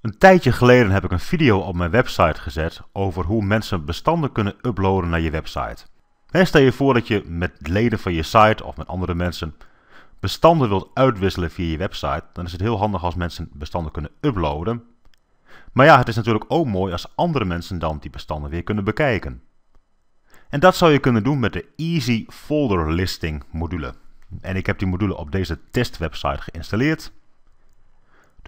Een tijdje geleden heb ik een video op mijn website gezet over hoe mensen bestanden kunnen uploaden naar je website. En stel je voor dat je met leden van je site of met andere mensen bestanden wilt uitwisselen via je website, dan is het heel handig als mensen bestanden kunnen uploaden. Maar ja, het is natuurlijk ook mooi als andere mensen dan die bestanden weer kunnen bekijken. En dat zou je kunnen doen met de Easy Folder Listing module. En ik heb die module op deze testwebsite geïnstalleerd.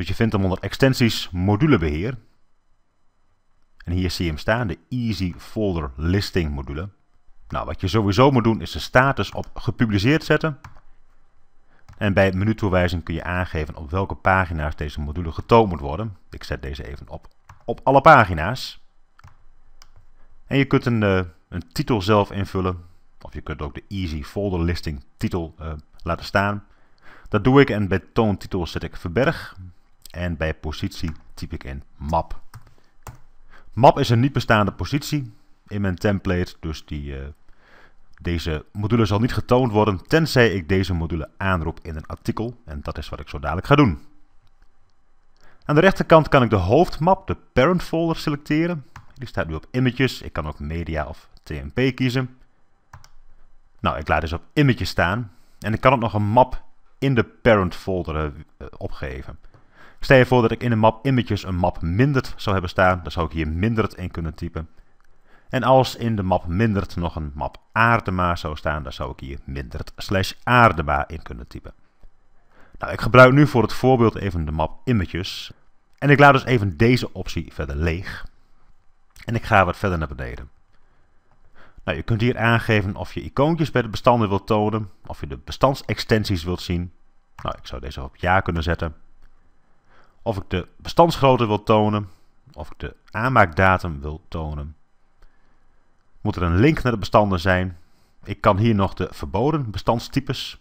Dus je vindt hem onder extensies modulebeheer. En hier zie je hem staan, de Easy Folder Listing module. Nou, wat je sowieso moet doen is de status op gepubliceerd zetten. En bij menutoewijzing kun je aangeven op welke pagina's deze module getoond moet worden. Ik zet deze even op, op alle pagina's. En je kunt een, eh, een titel zelf invullen. Of je kunt ook de Easy Folder Listing titel eh, laten staan. Dat doe ik en bij toontitel zet ik verberg. En bij positie typ ik in map. Map is een niet bestaande positie in mijn template, dus die, eh, deze module zal niet getoond worden, tenzij ik deze module aanroep in een artikel. En dat is wat ik zo dadelijk ga doen. Aan de rechterkant kan ik de hoofdmap, de parent folder, selecteren. Die staat nu op images. Ik kan ook media of TMP kiezen. Nou, ik laat dus op images staan. En ik kan ook nog een map in de parent folder eh, opgeven. Stel je voor dat ik in de map images een map 'minderd' zou hebben staan. Dan zou ik hier 'minderd' in kunnen typen. En als in de map 'minderd' nog een map aardema zou staan, dan zou ik hier minderd slash aardema in kunnen typen. Nou, ik gebruik nu voor het voorbeeld even de map images. En ik laat dus even deze optie verder leeg. En ik ga wat verder naar beneden. Nou, je kunt hier aangeven of je icoontjes bij de bestanden wilt tonen, of je de bestandsextensies wilt zien. Nou, ik zou deze op ja kunnen zetten of ik de bestandsgrootte wil tonen, of ik de aanmaakdatum wil tonen. Moet er een link naar de bestanden zijn? Ik kan hier nog de verboden bestandstypes,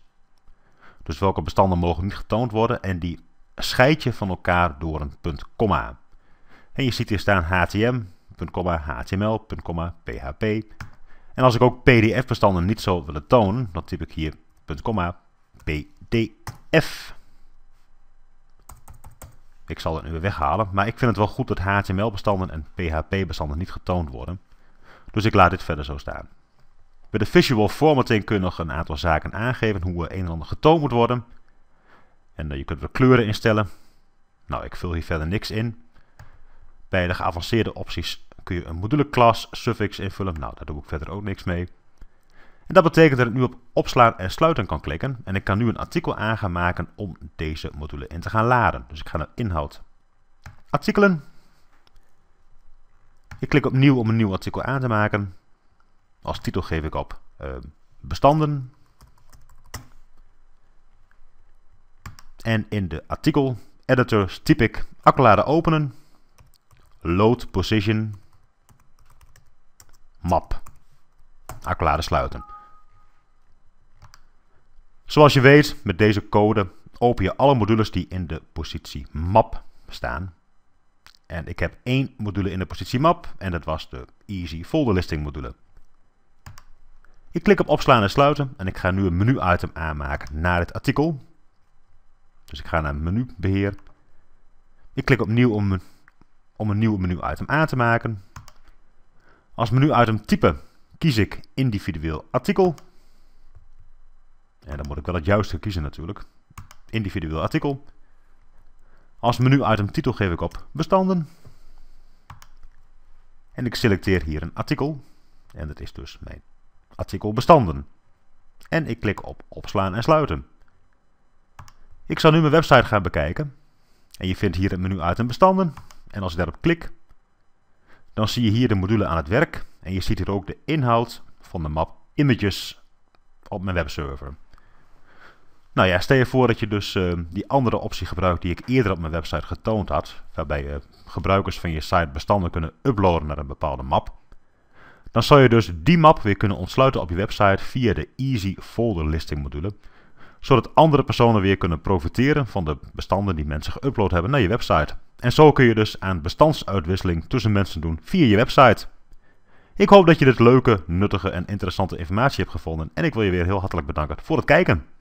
dus welke bestanden mogen niet getoond worden, en die scheid je van elkaar door een punt komma. En je ziet hier staan HTM, HTML, PHP. En als ik ook PDF-bestanden niet zou willen tonen, dan typ ik hier punt komma, PDF. Ik zal het nu weer weghalen, maar ik vind het wel goed dat HTML-bestanden en PHP-bestanden niet getoond worden. Dus ik laat dit verder zo staan. Bij de visual formatting kun je nog een aantal zaken aangeven hoe een en ander getoond moet worden. En eh, je kunt er kleuren instellen. Nou, ik vul hier verder niks in. Bij de geavanceerde opties kun je een module class suffix invullen. Nou, daar doe ik verder ook niks mee. En dat betekent dat ik nu op opslaan en sluiten kan klikken. En ik kan nu een artikel aan gaan maken om deze module in te gaan laden. Dus ik ga naar inhoud, artikelen. Ik klik opnieuw om een nieuw artikel aan te maken. Als titel geef ik op ehm, bestanden. En in de artikel editor typ ik accolade openen, load position, map, accolade sluiten. Zoals je weet, met deze code open je alle modules die in de positie map staan. En ik heb één module in de positie map en dat was de Easy Folder Listing module. Ik klik op opslaan en sluiten en ik ga nu een menu-item aanmaken naar het artikel. Dus ik ga naar menubeheer. Ik klik opnieuw om, om een nieuw menu-item aan te maken. Als menu-item type kies ik individueel artikel. En dan moet ik wel het juiste kiezen natuurlijk. Individueel artikel. Als menu-item titel geef ik op bestanden. En ik selecteer hier een artikel. En dat is dus mijn artikel bestanden. En ik klik op opslaan en sluiten. Ik zal nu mijn website gaan bekijken. En je vindt hier het menu-item bestanden. En als ik daarop klik, dan zie je hier de module aan het werk. En je ziet hier ook de inhoud van de map images op mijn webserver. Nou ja, stel je voor dat je dus eh, die andere optie gebruikt die ik eerder op mijn website getoond had, waarbij je eh, gebruikers van je site bestanden kunnen uploaden naar een bepaalde map. Dan zou je dus die map weer kunnen ontsluiten op je website via de Easy Folder Listing module, zodat andere personen weer kunnen profiteren van de bestanden die mensen geüpload hebben naar je website. En zo kun je dus aan bestandsuitwisseling tussen mensen doen via je website. Ik hoop dat je dit leuke, nuttige en interessante informatie hebt gevonden en ik wil je weer heel hartelijk bedanken voor het kijken.